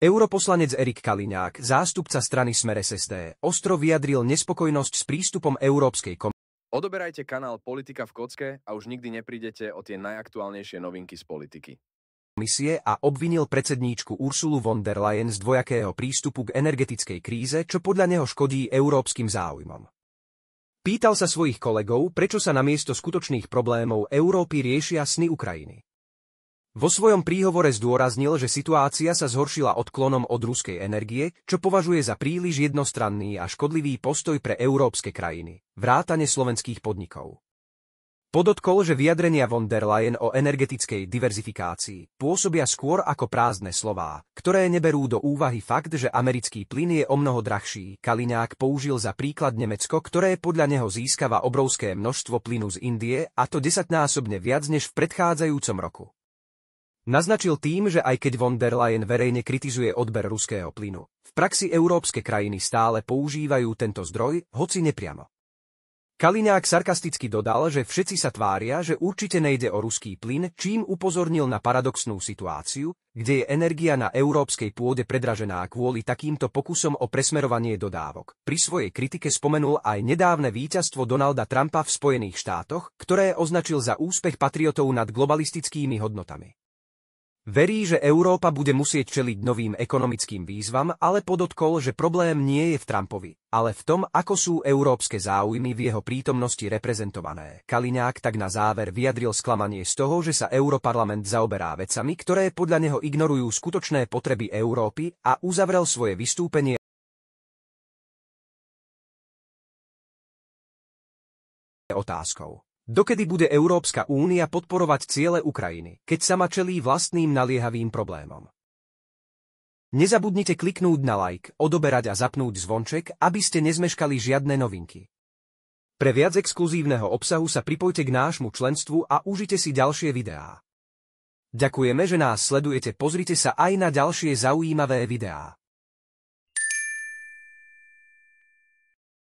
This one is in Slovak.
Europoslanec Erik Kaliňák, zástupca strany Smere SSD, ostro vyjadril nespokojnosť s prístupom Európskej komisie. Odoberajte kanál Politika v kocke a už nikdy neprídete o tie najaktuálnejšie novinky z politiky. Komisie a obvinil predsedníčku Ursulu von der Leyen z dvojakého prístupu k energetickej kríze, čo podľa neho škodí európskym záujmom. Pýtal sa svojich kolegov, prečo sa namiesto skutočných problémov Európy riešia sny Ukrajiny. Vo svojom príhovore zdôraznil, že situácia sa zhoršila odklonom od ruskej energie, čo považuje za príliš jednostranný a škodlivý postoj pre európske krajiny, vrátane slovenských podnikov. Podotkol, že vyjadrenia von der Leyen o energetickej diverzifikácii pôsobia skôr ako prázdne slová, ktoré neberú do úvahy fakt, že americký plyn je o mnoho drahší. Kaliňák použil za príklad Nemecko, ktoré podľa neho získava obrovské množstvo plynu z Indie a to desaťnásobne viac než v predchádzajúcom roku. Naznačil tým, že aj keď von der Leyen verejne kritizuje odber ruského plynu, v praxi európske krajiny stále používajú tento zdroj, hoci nepriamo. Kaliňák sarkasticky dodal, že všetci sa tvária, že určite nejde o ruský plyn, čím upozornil na paradoxnú situáciu, kde je energia na európskej pôde predražená kvôli takýmto pokusom o presmerovanie dodávok. Pri svojej kritike spomenul aj nedávne víťazstvo Donalda Trumpa v Spojených štátoch, ktoré označil za úspech patriotov nad globalistickými hodnotami. Verí, že Európa bude musieť čeliť novým ekonomickým výzvam, ale podotkol, že problém nie je v Trumpovi, ale v tom, ako sú európske záujmy v jeho prítomnosti reprezentované. Kaliňák tak na záver vyjadril sklamanie z toho, že sa Európarlament zaoberá vecami, ktoré podľa neho ignorujú skutočné potreby Európy a uzavrel svoje vystúpenie otázkou. Dokedy bude Európska únia podporovať ciele Ukrajiny, keď sama čelí vlastným naliehavým problémom? Nezabudnite kliknúť na like, odoberať a zapnúť zvonček, aby ste nezmeškali žiadne novinky. Pre viac exkluzívneho obsahu sa pripojte k nášmu členstvu a užite si ďalšie videá. Ďakujeme, že nás sledujete, pozrite sa aj na ďalšie zaujímavé videá.